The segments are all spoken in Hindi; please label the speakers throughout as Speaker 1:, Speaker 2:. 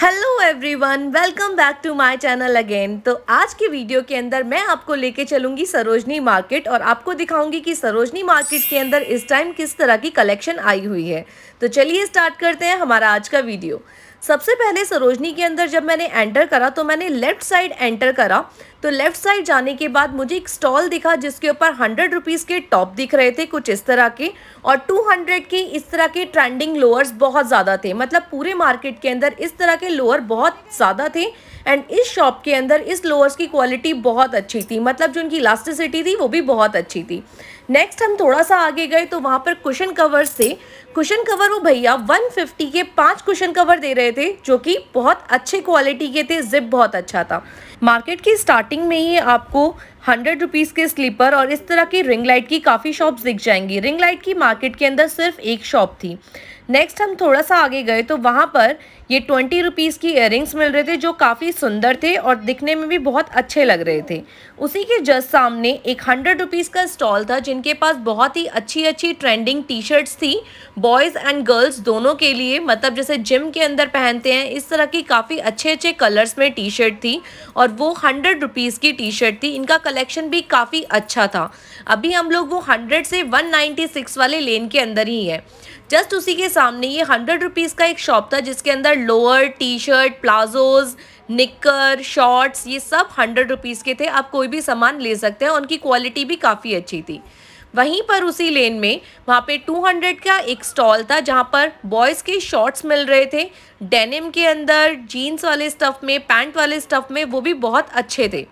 Speaker 1: hello everyone welcome back to my channel again तो आज की वीडियो के अंदर मैं आपको लेके चलूंगी सरोजनी मार्केट और आपको दिखाऊंगी कि सरोजनी मार्केट के अंदर इस टाइम किस तरह की कलेक्शन आई हुई है तो चलिए स्टार्ट करते हैं हमारा आज का वीडियो सबसे पहले सरोजनी के अंदर जब मैंने एंटर करा तो मैंने लेफ़्ट साइड एंटर करा तो लेफ्ट साइड जाने के बाद मुझे एक स्टॉल दिखा जिसके ऊपर हंड्रेड रुपीज़ के टॉप दिख रहे थे कुछ इस तरह के और टू हंड्रेड के इस तरह के ट्रेंडिंग लोअर्स बहुत ज़्यादा थे मतलब पूरे मार्केट के अंदर इस तरह के लोअर बहुत ज़्यादा थे एंड इस शॉप के अंदर इस लोअर्स की क्वालिटी बहुत अच्छी थी मतलब जो उनकी इलास्टिसिटी थी वो भी बहुत अच्छी थी नेक्स्ट हम थोड़ा सा आगे गए तो वहाँ पर कुशन कवर्स थे कुशन कवर वो भैया 150 के पांच कुशन कवर दे रहे थे जो कि बहुत अच्छे क्वालिटी के थे जिप बहुत अच्छा था मार्केट की स्टार्टिंग में ही आपको हंड्रेड रुपीज़ के स्लीपर और इस तरह की रिंग लाइट की काफ़ी शॉप्स दिख जाएंगी रिंग लाइट की मार्केट के अंदर सिर्फ एक शॉप थी नेक्स्ट हम थोड़ा सा आगे गए तो वहाँ पर ये ट्वेंटी रुपीज़ की इयर मिल रहे थे जो काफ़ी सुंदर थे और दिखने में भी बहुत अच्छे लग रहे थे उसी के जस्ट सामने एक हंड्रेड रुपीज़ का स्टॉल था जिनके पास बहुत ही अच्छी अच्छी ट्रेंडिंग टी शर्ट्स थी बॉयज़ एंड गर्ल्स दोनों के लिए मतलब जैसे जिम के अंदर पहनते हैं इस तरह की काफ़ी अच्छे अच्छे कलर्स में टी शर्ट थी और वो हंड्रेड रुपीज़ की टी शर्ट थी इनका कलेक्शन भी काफ़ी अच्छा था अभी हम लोग वो हंड्रेड से वन नाइन्टी सिक्स वाले लेन के अंदर ही है जस्ट उसी के सामने ये हंड्रेड रुपीज़ का एक शॉप था जिसके अंदर लोअर टी शर्ट प्लाजोज़ निक्कर शॉर्ट्स ये सब हंड्रेड रुपीज़ के थे आप कोई भी सामान ले सकते हैं उनकी क्वालिटी भी काफ़ी अच्छी थी वहीं पर उसी लेन में वहाँ पे 200 का एक स्टॉल था जहाँ पर बॉयज़ के शॉर्ट्स मिल रहे थे डेनिम के अंदर जीन्स वाले स्टफ़ में पैंट वाले स्टफ़ में वो भी बहुत अच्छे थे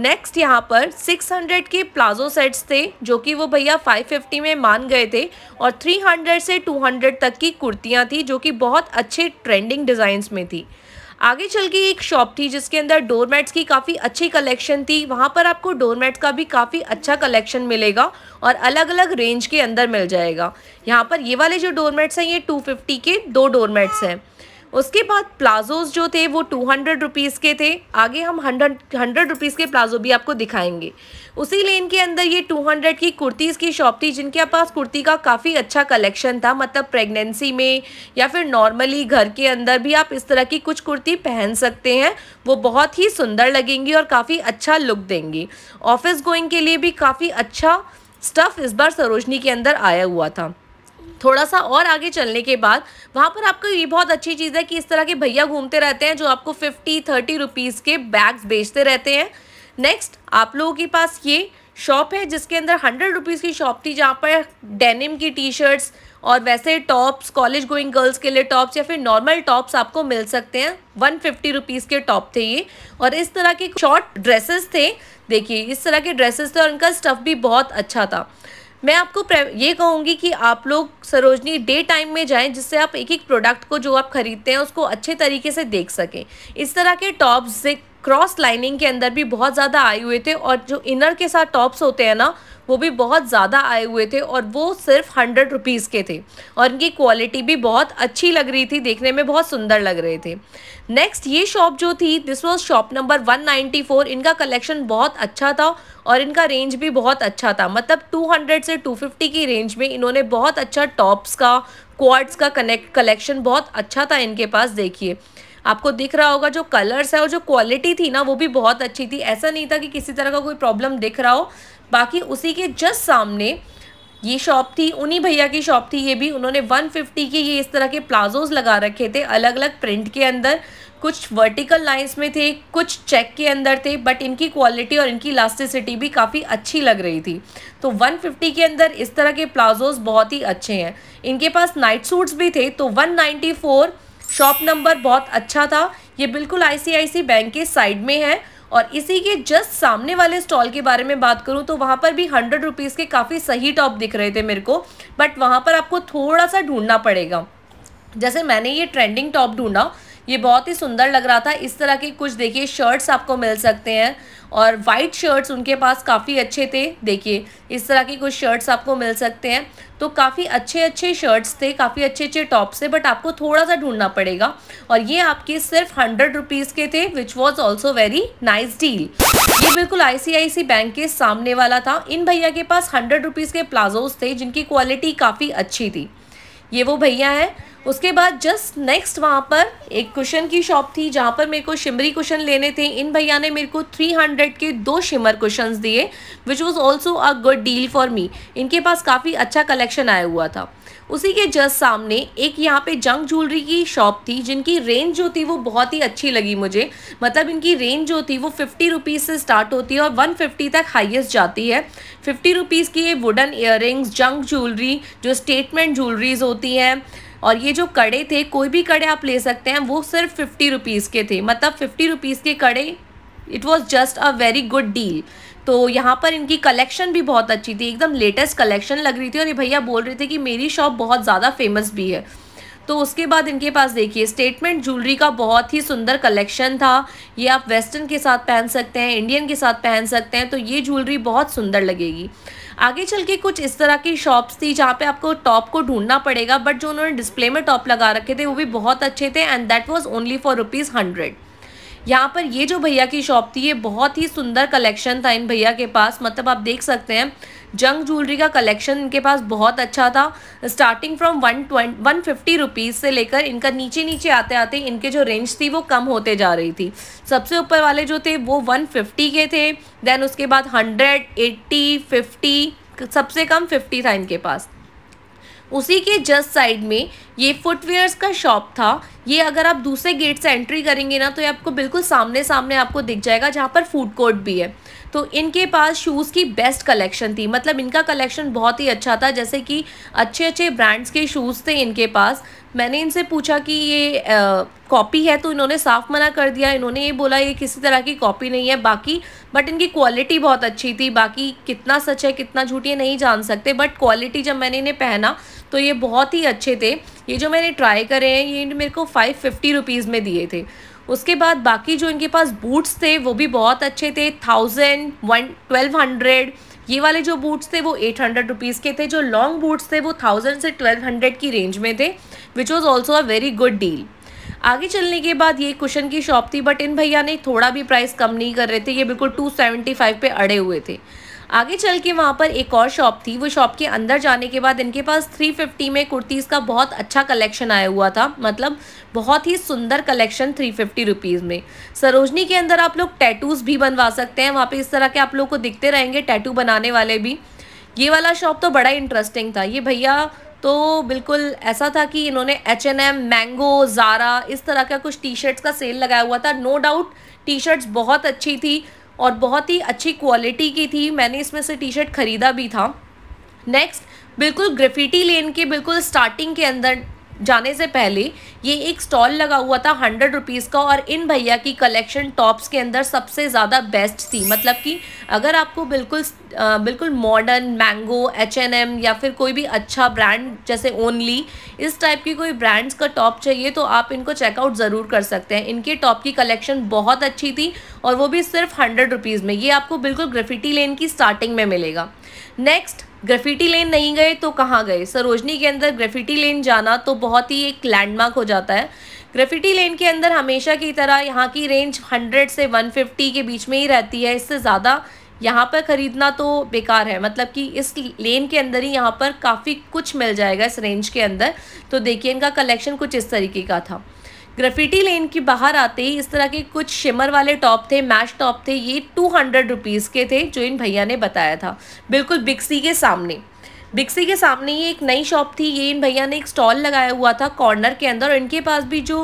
Speaker 1: नेक्स्ट यहाँ पर 600 के प्लाजो सेट्स थे जो कि वो भैया 550 में मान गए थे और 300 से 200 तक की कुर्तियाँ थी जो कि बहुत अच्छे ट्रेंडिंग डिज़ाइंस में थी आगे चल के एक शॉप थी जिसके अंदर डोरमेट्स की काफ़ी अच्छी कलेक्शन थी वहाँ पर आपको डोरमेट का भी काफ़ी अच्छा कलेक्शन मिलेगा और अलग अलग रेंज के अंदर मिल जाएगा यहाँ पर ये वाले जो डोरमेट्स हैं ये 250 के दो डोरमेट्स हैं उसके बाद प्लाजोज जो थे वो टू हंड्रेड रुपीज़ के थे आगे हम हंड्रेड हंड्रेड रुपीज़ के प्लाजो भी आपको दिखाएंगे उसी लेन के अंदर ये टू हंड्रेड की कुर्तीज़ की शॉप थी जिनके पास कुर्ती का काफ़ी अच्छा कलेक्शन था मतलब प्रेगनेंसी में या फिर नॉर्मली घर के अंदर भी आप इस तरह की कुछ कुर्ती पहन सकते हैं वो बहुत ही सुंदर लगेंगी और काफ़ी अच्छा लुक देंगी ऑफिस गोइंग के लिए भी काफ़ी अच्छा स्टफ़ इस बार सरोजनी के अंदर आया हुआ था थोड़ा सा और आगे चलने के बाद वहाँ पर आपको ये बहुत अच्छी चीज़ है कि इस तरह के भैया घूमते रहते हैं जो आपको फिफ्टी थर्टी रुपीज़ के बैग्स बेचते रहते हैं नेक्स्ट आप लोगों के पास ये शॉप है जिसके अंदर हंड्रेड रुपीज़ की शॉप थी जहाँ पर डेनिम की टी शर्ट्स और वैसे टॉप्स कॉलेज गोइंग गर्ल्स के लिए टॉप्स या फिर नॉर्मल टॉप्स आपको मिल सकते हैं वन फिफ्टी रुपीज़ के टॉप थे ये और इस तरह के शॉर्ट ड्रेसेस थे देखिए इस तरह के ड्रेसेस थे और इनका स्टफ़ भी बहुत अच्छा था मैं आपको ये कहूँगी कि आप लोग सरोजनी डे टाइम में जाएं जिससे आप एक एक प्रोडक्ट को जो आप ख़रीदते हैं उसको अच्छे तरीके से देख सकें इस तरह के टॉप्स क्रॉस लाइनिंग के अंदर भी बहुत ज़्यादा आए हुए थे और जो इनर के साथ टॉप्स होते हैं ना वो भी बहुत ज़्यादा आए हुए थे और वो सिर्फ हंड्रेड रुपीज़ के थे और इनकी क्वालिटी भी बहुत अच्छी लग रही थी देखने में बहुत सुंदर लग रहे थे नेक्स्ट ये शॉप जो थी this was shop number four इनका कलेक्शन बहुत अच्छा था और इनका रेंज भी बहुत अच्छा था मतलब हंड्रेड से फिफ्टी की रेंज में इन्होंने बहुत अच्छा टॉप्स का क्वार्ट्स का कनेक्ट कलेक्शन बहुत अच्छा था इनके पास देखिए आपको दिख रहा होगा जो कलर्स है और जो क्वालिटी थी ना वो भी बहुत अच्छी थी ऐसा नहीं था कि किसी तरह का कोई प्रॉब्लम दिख रहा हो बाकी उसी के जस्ट सामने ये शॉप थी उन्हीं भैया की शॉप थी ये भी उन्होंने 150 के ये इस तरह के प्लाजोज लगा रखे थे अलग अलग प्रिंट के अंदर कुछ वर्टिकल लाइंस में थे कुछ चेक के अंदर थे बट इनकी क्वालिटी और इनकी इलास्टिसिटी भी काफ़ी अच्छी लग रही थी तो 150 के अंदर इस तरह के प्लाजोज बहुत ही अच्छे हैं इनके पास नाइट सूट्स भी थे तो वन शॉप नंबर बहुत अच्छा था ये बिल्कुल आईसीआईसी बैंक के साइड में है और इसी के जस्ट सामने वाले स्टॉल के बारे में बात करूं तो वहाँ पर भी हंड्रेड रुपीज़ के काफ़ी सही टॉप दिख रहे थे मेरे को बट वहाँ पर आपको थोड़ा सा ढूंढना पड़ेगा जैसे मैंने ये ट्रेंडिंग टॉप ढूंढा ये बहुत ही सुंदर लग रहा था इस तरह के कुछ देखिए शर्ट्स आपको मिल सकते हैं और वाइट शर्ट्स उनके पास काफ़ी अच्छे थे देखिए इस तरह के कुछ शर्ट्स आपको मिल सकते हैं तो काफ़ी अच्छे अच्छे शर्ट्स थे काफ़ी अच्छे अच्छे टॉप्स थे बट आपको थोड़ा सा ढूंढना पड़ेगा और ये आपके सिर्फ हंड्रेड रुपीज़ के थे which was also very nice deal ये बिल्कुल आईसीआईसी बैंक के सामने वाला था इन भैया के पास हंड्रेड रुपीज़ के प्लाजोज थे जिनकी क्वालिटी काफ़ी अच्छी थी ये वो भैया हैं उसके बाद जस्ट नेक्स्ट वहाँ पर एक कुशन की शॉप थी जहाँ पर मेरे को शिमरी कुशन लेने थे इन भैया ने मेरे को 300 के दो शिमर कुशन दिए which was also a good deal for me इनके पास काफ़ी अच्छा कलेक्शन आया हुआ था उसी के जस्ट सामने एक यहाँ पे जंग ज्वेलरी की शॉप थी जिनकी रेंज जो थी वो बहुत ही अच्छी लगी मुझे मतलब इनकी रेंज जो थी वो फिफ्टी रुपीज़ से स्टार्ट होती है और वन फिफ्टी तक हाइएस्ट जाती है फिफ्टी रुपीज़ की ये वुडन ईयर जंग ज्वेलरी जो स्टेटमेंट ज्वेलरीज होती हैं और ये जो कड़े थे कोई भी कड़े आप ले सकते हैं वो सिर्फ फिफ्टी रुपीज़ के थे मतलब फिफ्टी रुपीज़ के कड़े it was just a very good deal तो यहाँ पर इनकी कलेक्शन भी बहुत अच्छी थी एकदम लेटेस्ट कलेक्शन लग रही थी और ये भैया बोल रहे थे कि मेरी शॉप बहुत ज़्यादा फेमस भी है तो उसके बाद इनके पास देखिए स्टेटमेंट ज्वेलरी का बहुत ही सुंदर कलेक्शन था ये आप वेस्टर्न के साथ पहन सकते हैं इंडियन के साथ पहन सकते हैं तो ये ज्वेलरी बहुत सुंदर लगेगी आगे चल के कुछ इस तरह की शॉप्स थी जहाँ पे आपको टॉप को ढूंढना पड़ेगा बट जो उन्होंने डिस्प्ले में टॉप लगा रखे थे वो भी बहुत अच्छे थे and that was only for rupees hundred यहाँ पर ये जो भैया की शॉप थी ये बहुत ही सुंदर कलेक्शन था इन भैया के पास मतलब आप देख सकते हैं जंग ज्वेलरी का कलेक्शन इनके पास बहुत अच्छा था starting from one twenty one fifty rupees से लेकर इनका नीचे नीचे आते आते इनके जो रेंज थी वो कम होते जा रही थी सबसे ऊपर वाले जो थे वो वन फिफ्टी के थे देन उसके बाद हंड्रेड एट्टी फिफ्टी सबसे कम फिफ्टी था इनके पास उसी के जस्ट साइड में ये फुटवेयर्स का शॉप था ये अगर आप दूसरे गेट से एंट्री करेंगे ना तो ये आपको बिल्कुल सामने सामने आपको दिख जाएगा जहाँ पर फूड कोर्ट भी है तो इनके पास शूज़ की बेस्ट कलेक्शन थी मतलब इनका कलेक्शन बहुत ही अच्छा था जैसे कि अच्छे अच्छे ब्रांड्स के शूज़ थे इनके पास मैंने इनसे पूछा कि ये कॉपी है तो इन्होंने साफ़ मना कर दिया इन्होंने ये बोला ये किसी तरह की कॉपी नहीं है बाकी बट इनकी क्वालिटी बहुत अच्छी थी बाकी कितना सच है कितना झूठी नहीं जान सकते बट क्वालिटी जब मैंने इन्हें पहना तो ये बहुत ही अच्छे थे ये जो मैंने ट्राई करे हैं ये मेरे को फाइव फिफ्टी रुपीज़ में दिए थे उसके बाद बाकी जो इनके पास बूट्स थे वो भी बहुत अच्छे थे थाउजेंड वन ट्वेल्व हंड्रेड ये वाले जो बूट्स थे वो एट हंड्रेड रुपीज़ के थे जो लॉन्ग बूट्स थे वो थाउजेंड से ट्वेल्व हंड्रेड की रेंज में थे which was also a very good deal आगे चलने के बाद ये कुशन की शॉप थी बट इन भैया ने थोड़ा भी प्राइस कम नहीं कर रहे थे ये बिल्कुल टू सेवेंटी फाइव पे अड़े हुए थे आगे चल के वहाँ पर एक और शॉप थी वो शॉप के अंदर जाने के बाद इनके पास थ्री फिफ्टी में कुर्तीज़ का बहुत अच्छा कलेक्शन आया हुआ था मतलब बहुत ही सुंदर कलेक्शन थ्री फिफ्टी रुपीज़ में सरोजनी के अंदर आप लोग टैटूज़ भी बनवा सकते हैं वहाँ पर इस तरह के आप लोग को दिखते रहेंगे टैटू बनाने वाले भी ये वाला शॉप तो बड़ा इंटरेस्टिंग था ये भैया तो बिल्कुल ऐसा था कि इन्होंने H N M Mango Zara इस तरह का कुछ टी शर्ट्स का सेल लगाया हुआ था नो डाउट टी शर्ट्स बहुत अच्छी थी और बहुत ही अच्छी क्वालिटी की थी मैंने इसमें से टी शर्ट ख़रीदा भी था नेक्स्ट बिल्कुल ग्रेफिटी लेन के बिल्कुल स्टार्टिंग के अंदर जाने से पहले ये एक स्टॉल लगा हुआ था हंड्रेड रुपीज़ का और इन भैया की कलेक्शन टॉप्स के अंदर सबसे ज़्यादा बेस्ट थी मतलब कि अगर आपको बिल्कुल आ, बिल्कुल modern Mango H N M या फिर कोई भी अच्छा ब्रांड जैसे ओनली इस टाइप की कोई ब्रांड्स का टॉप चाहिए तो आप इनको चेकआउट ज़रूर कर सकते हैं इनके टॉप की कलेक्शन बहुत अच्छी थी और वो भी सिर्फ हंड्रेड रुपीज़ में ये आपको बिल्कुल ग्रेफिटी लेन की स्टार्टिंग में मिलेगा नेक्स्ट ग्रेफिटी लेन नहीं गए तो कहाँ गए सरोजनी के अंदर ग्रेफिटी लेन जाना तो बहुत ही एक लैंडमार्क हो जाता है ग्रेफिटी लेन के अंदर हमेशा की तरह यहाँ की रेंज हंड्रेड से वन फिफ्टी के बीच में ही रहती है इससे ज़्यादा यहाँ पर ख़रीदना तो बेकार है मतलब कि इस लेन के अंदर ही यहाँ पर काफ़ी कुछ मिल जाएगा इस रेंज के अंदर तो देखिए इनका कलेक्शन कुछ इस तरीके का था ग्रेफिटी लेन के बाहर आते ही इस तरह के कुछ शिमर वाले टॉप थे मैश टॉप थे ये टू हंड्रेड रुपीज़ के थे जो इन भैया ने बताया था बिल्कुल बिक्सी के सामने बिक्सी के सामने ये एक नई शॉप थी ये इन भैया ने एक स्टॉल लगाया हुआ था कॉर्नर के अंदर और इनके पास भी जो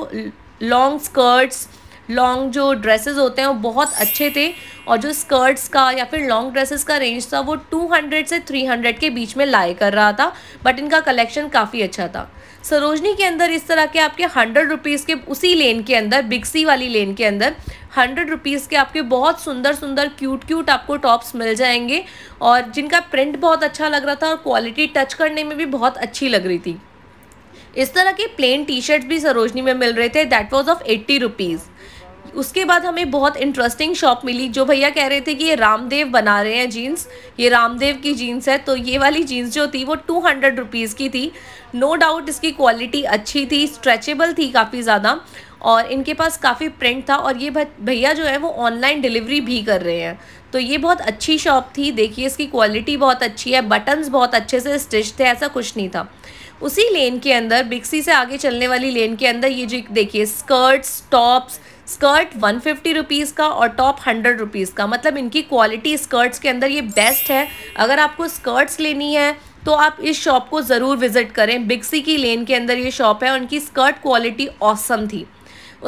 Speaker 1: लॉन्ग स्कर्ट्स लॉन्ग जो ड्रेसेस होते हैं वो बहुत अच्छे थे और जो स्कर्ट्स का या फिर लॉन्ग ड्रेसेस का रेंज था वो 200 से 300 के बीच में लाए कर रहा था बट इनका कलेक्शन काफ़ी अच्छा था सरोजनी के अंदर इस तरह के आपके हंड्रेड रुपीज़ के उसी लेन के अंदर बिगसी वाली लेन के अंदर हंड्रेड रुपीज़ के आपके बहुत सुंदर सुंदर क्यूट क्यूट आपको टॉप्स मिल जाएंगे और जिनका प्रिंट बहुत अच्छा लग रहा था और क्वालिटी टच करने में भी बहुत अच्छी लग रही थी इस तरह के प्लेन टी शर्ट भी सरोजनी में मिल रहे थे that was of eighty rupees उसके बाद हमें बहुत इंटरेस्टिंग शॉप मिली जो भैया कह रहे थे कि ये रामदेव बना रहे हैं जीन्स ये रामदेव की जीन्स है तो ये वाली जीन्स जो थी वो टू हंड्रेड रुपीज़ की थी नो no डाउट इसकी क्वालिटी अच्छी थी स्ट्रेचेबल थी काफ़ी ज़्यादा और इनके पास काफ़ी प्रिंट था और ये भैया जो है वो ऑनलाइन डिलीवरी भी कर रहे हैं तो ये बहुत अच्छी शॉप थी देखिए इसकी क्वालिटी बहुत अच्छी है बटन्स बहुत अच्छे से स्टिच थे ऐसा कुछ नहीं था उसी लेन के अंदर बिक्सी से आगे चलने वाली लेन के अंदर ये जो देखिए skirts tops skirt one fifty rupees का और टॉप हंड्रेड रुपीज़ का मतलब इनकी क्वालिटी स्कर्ट्स के अंदर ये बेस्ट है अगर आपको स्कर्ट्स लेनी है तो आप इस शॉप को ज़रूर विज़िट करें बिक्सी की लेन के अंदर ये शॉप है उनकी स्कर्ट क्वालिटी औसम थी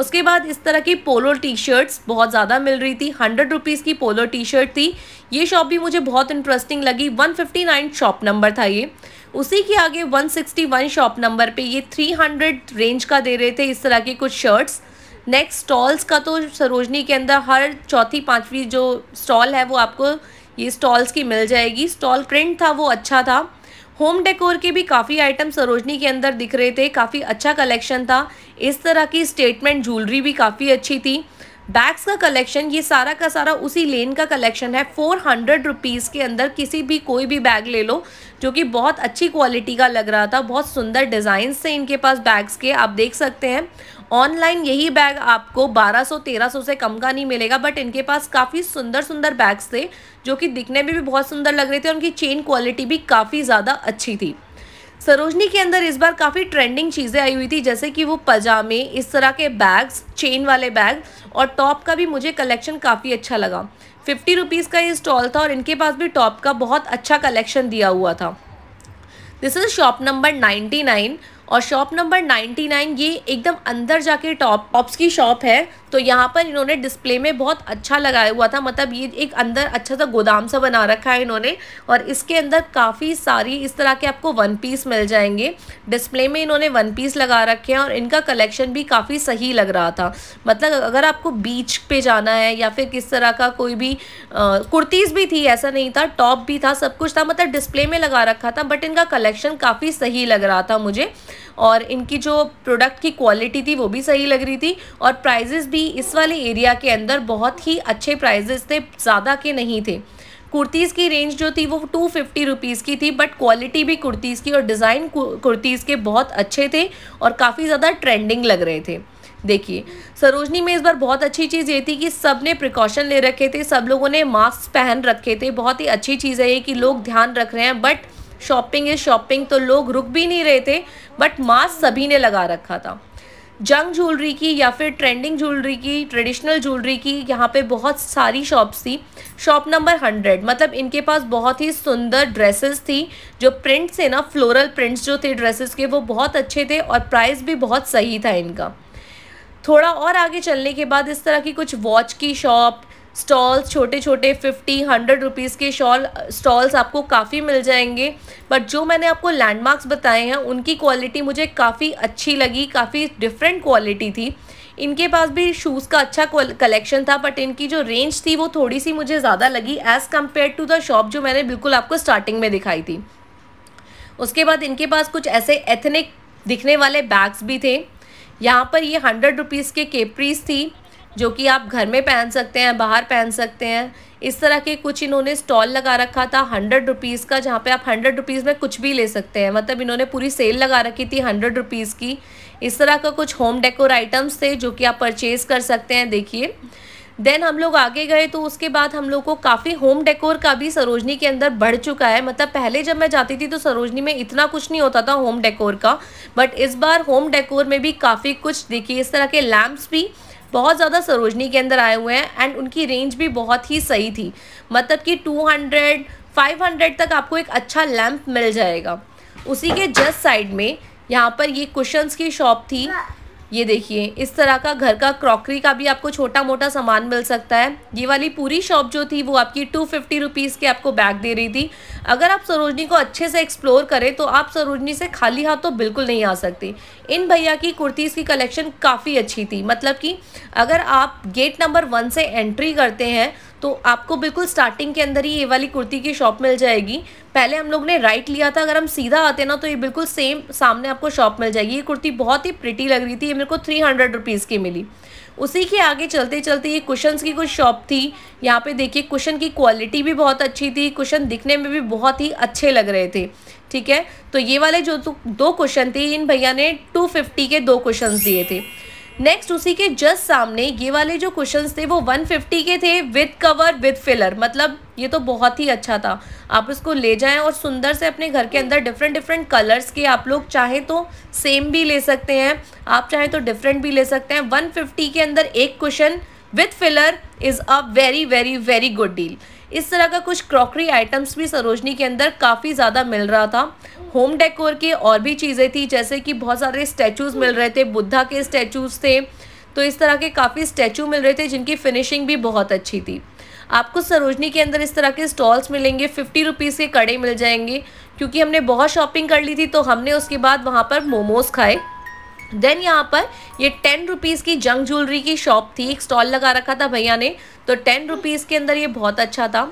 Speaker 1: उसके बाद इस तरह की पोलो टी शर्ट्स बहुत ज़्यादा मिल रही थी हंड्रेड रुपीज़ की पोलो टी शर्ट थी ये शॉप भी मुझे बहुत इंटरेस्टिंग लगी one fifty nine shop number था ये उसी के आगे one sixty one shop number पे ये थ्री हंड्रेड रेंज का दे रहे थे इस तरह की कुछ शर्ट्स नेक्स्ट स्टॉल्स का तो सरोजनी के अंदर हर चौथी पाँचवीं जो स्टॉल है वो आपको ये स्टॉल्स की मिल जाएगी स्टॉल प्रिंट था वो अच्छा था होम डेकोर के भी काफ़ी आइटम सरोजनी के अंदर दिख रहे थे काफ़ी अच्छा कलेक्शन था इस तरह की स्टेटमेंट ज्वेलरी भी काफ़ी अच्छी थी बैग्स का कलेक्शन ये सारा का सारा उसी लेन का कलेक्शन है फोर हंड्रेड रुपीज़ के अंदर किसी भी कोई भी बैग ले लो जो कि बहुत अच्छी क्वालिटी का लग रहा था बहुत सुंदर डिज़ाइन थे इनके पास बैग्स के आप देख सकते हैं ऑनलाइन यही बैग आपको 1200 1300 से कम का नहीं मिलेगा बट इनके पास काफ़ी सुंदर सुंदर बैग्स थे जो कि दिखने में भी बहुत सुंदर लग रहे थे और उनकी चेन क्वालिटी भी काफ़ी ज़्यादा अच्छी थी सरोजनी के अंदर इस बार काफ़ी ट्रेंडिंग चीज़ें आई हुई थी जैसे कि वो पजामे इस तरह के बैग्स चेन वाले बैग और टॉप का भी मुझे कलेक्शन काफ़ी अच्छा लगा फिफ्टी रुपीज़ का ये स्टॉल था और इनके पास भी टॉप का बहुत अच्छा कलेक्शन दिया हुआ था this is shop number ninety nine और शॉप नंबर 99 ये एकदम अंदर जाके टॉप टॉप्स की शॉप है तो यहाँ पर इन्होंने डिस्प्ले में बहुत अच्छा लगाया हुआ था मतलब ये एक अंदर अच्छा सा गोदाम सा बना रखा है इन्होंने और इसके अंदर काफ़ी सारी इस तरह के आपको वन पीस मिल जाएंगे डिस्प्ले में इन्होंने वन पीस लगा रखे हैं और इनका कलेक्शन भी काफ़ी सही लग रहा था मतलब अगर आपको बीच पे जाना है या फिर किस तरह का कोई भी कुर्तीज़ भी थी ऐसा नहीं था टॉप भी था सब कुछ था मतलब डिस्प्ले में लगा रखा था बट इनका कलेक्शन काफ़ी सही लग रहा था मुझे और इनकी जो प्रोडक्ट की क्वालिटी थी वो भी सही लग रही थी और प्राइजेस भी इस वाले एरिया के अंदर बहुत ही अच्छे प्राइजेस थे ज़्यादा के नहीं थे कुर्तीज़ की रेंज जो थी वो टू फिफ्टी रुपीज़ की थी बट क्वालिटी भी कुर्तीज़ की और डिज़ाइन कुर्तीज़ के बहुत अच्छे थे और काफ़ी ज़्यादा ट्रेंडिंग लग रहे थे देखिए सरोजनी में इस बार बहुत अच्छी चीज़ ये थी कि सब ने प्रिकॉशन ले रखे थे सब लोगों ने मास्क पहन रखे थे बहुत ही अच्छी चीज़ है ये कि लोग ध्यान रख रहे हैं बट शॉपिंग इज शॉपिंग तो लोग रुक भी नहीं रहे थे बट मास्क सभी ने लगा रखा था जंग ज्वेलरी की या फिर ट्रेंडिंग ज्वेलरी की ट्रेडिशनल ज्वेलरी की यहाँ पे बहुत सारी शॉप्स थी शॉप नंबर हंड्रेड मतलब इनके पास बहुत ही सुंदर ड्रेसेस थी जो प्रिंट्स थे ना फ्लोरल प्रिंट्स जो थे ड्रेसेस के वो बहुत अच्छे थे और प्राइस भी बहुत सही था इनका थोड़ा और आगे चलने के बाद इस तरह की कुछ वॉच की शॉप स्टॉल्स छोटे छोटे फिफ्टी हंड्रेड रुपीज़ के शॉल स्टॉल्स आपको काफ़ी मिल जाएंगे बट जो मैंने आपको लैंडमार्क्स बताए हैं उनकी क्वालिटी मुझे काफ़ी अच्छी लगी काफ़ी डिफरेंट क्वालिटी थी इनके पास भी शूज़ का अच्छा कलेक्शन था बट इनकी जो रेंज थी वो थोड़ी सी मुझे ज़्यादा लगी as compare to the shop जो मैंने बिल्कुल आपको स्टार्टिंग में दिखाई थी उसके बाद इनके पास कुछ ऐसे एथनिक दिखने वाले बैग्स भी थे यहाँ पर ये हंड्रेड रुपीज़ के केपरीज थी जो कि आप घर में पहन सकते हैं बाहर पहन सकते हैं इस तरह के कुछ इन्होंने स्टॉल लगा रखा था हंड्रेड रुपीज़ का जहाँ पे आप हंड्रेड रुपीज़ में कुछ भी ले सकते हैं मतलब इन्होंने पूरी सेल लगा रखी थी हंड्रेड रुपीज़ की इस तरह का कुछ होम डेकोर आइटम्स थे जो कि आप परचेज़ कर सकते हैं देखिए देन हम लोग आगे गए तो उसके बाद हम लोग को काफ़ी होम डेकोर का भी सरोजनी के अंदर बढ़ चुका है मतलब पहले जब मैं जाती थी तो सरोजनी में इतना कुछ नहीं होता था होम डेकोर का बट इस बार होम डेकोर में भी काफ़ी कुछ देखिए इस तरह के लैम्प्स भी बहुत ज़्यादा सरोजनी के अंदर आए हुए हैं एंड उनकी रेंज भी बहुत ही सही थी मतलब कि 200 500 तक आपको एक अच्छा लैम्प मिल जाएगा उसी के जस्ट साइड में यहाँ पर ये कुशंस की शॉप थी ये देखिए इस तरह का घर का क्रॉकरी का भी आपको छोटा मोटा सामान मिल सकता है ये वाली पूरी शॉप जो थी वो आपकी टू फिफ्टी रुपीज़ के आपको बैग दे रही थी अगर आप सरोजनी को अच्छे से एक्सप्लोर करें तो आप सरोजनी से खाली हाथ तो बिल्कुल नहीं आ सकती इन भैया की कुर्तीज़ की कलेक्शन काफ़ी अच्छी थी मतलब कि अगर आप गेट नंबर वन से एंट्री करते हैं तो आपको बिल्कुल स्टार्टिंग के अंदर ही ये वाली कुर्ती की शॉप मिल जाएगी पहले हम लोग ने राइट लिया था अगर हम सीधा आते ना तो ये बिल्कुल सेम सामने आपको शॉप मिल जाएगी ये कुर्ती बहुत ही प्रिटी लग रही थी ये मेरे को थ्री हंड्रेड रुपीज़ की मिली उसी के आगे चलते चलते ये कुशन्स की कुछ शॉप थी यहाँ पे देखिए कुशन की क्वालिटी भी बहुत अच्छी थी कुशन दिखने में भी बहुत ही अच्छे लग रहे थे ठीक है तो ये वाले जो दो क्वेश्चन थे इन भैया ने टू फिफ्टी के दो क्वेश्चन दिए थे नेक्स्ट उसी के जस्ट सामने ये वाले जो क्वेश्चन थे वो 150 के थे विद कवर विद फिलर मतलब ये तो बहुत ही अच्छा था आप इसको ले जाएं और सुंदर से अपने घर के अंदर डिफरेंट डिफरेंट कलर्स के आप लोग चाहें तो सेम भी ले सकते हैं आप चाहें तो डिफरेंट भी ले सकते हैं 150 के अंदर एक cushion with filler is a very very very good deal इस तरह का कुछ क्रॉकरी आइटम्स भी सरोजनी के अंदर काफ़ी ज़्यादा मिल रहा था होम डेकोर की और भी चीज़ें थी जैसे कि बहुत सारे स्टैचूज मिल रहे थे बुद्धा के स्टैचूज थे तो इस तरह के काफ़ी स्टैचू मिल रहे थे जिनकी फिनिशिंग भी बहुत अच्छी थी आपको सरोजनी के अंदर इस तरह के स्टॉल्स मिलेंगे फिफ्टी रुपीज़ के कड़े मिल जाएंगे क्योंकि हमने बहुत शॉपिंग कर ली थी तो हमने उसके बाद वहाँ पर मोमोज़ खाए देन यहाँ पर ये टेन रुपीज़ की जंग ज्वेलरी की शॉप थी एक स्टॉल लगा रखा था भैया ने तो टेन रुपीज़ के अंदर ये बहुत अच्छा था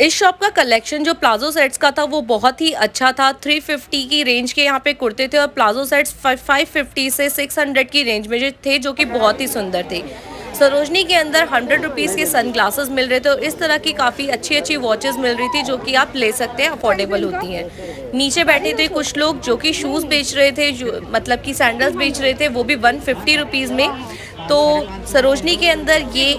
Speaker 1: इस शॉप का कलेक्शन जो प्लाजो सेट्स का था वो बहुत ही अच्छा था 350 की रेंज के यहाँ पे कुर्ते थे और प्लाजो सेट्स 550 से 600 की रेंज में थे जो कि बहुत ही सुंदर थे सरोजनी के अंदर हंड्रेड रुपीज़ के सन मिल रहे थे और इस तरह की काफ़ी अच्छी अच्छी वॉचेस मिल रही थी जो कि आप ले सकते हैं अफोर्डेबल होती हैं नीचे बैठे थे कुछ लोग जो कि शूज़ बेच रहे थे मतलब कि सैंडल्स बेच रहे थे वो भी वन फिफ्टी में तो सरोजनी के अंदर ये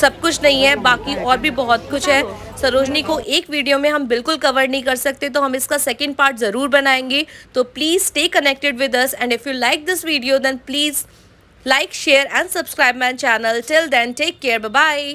Speaker 1: सब कुछ नहीं है बाकी और भी बहुत कुछ है सरोजनी को एक वीडियो में हम बिल्कुल कवर नहीं कर सकते तो हम इसका सेकेंड पार्ट ज़रूर बनाएंगे तो please stay connected with us and if you like this video then please like share and subscribe my channel till then take care bye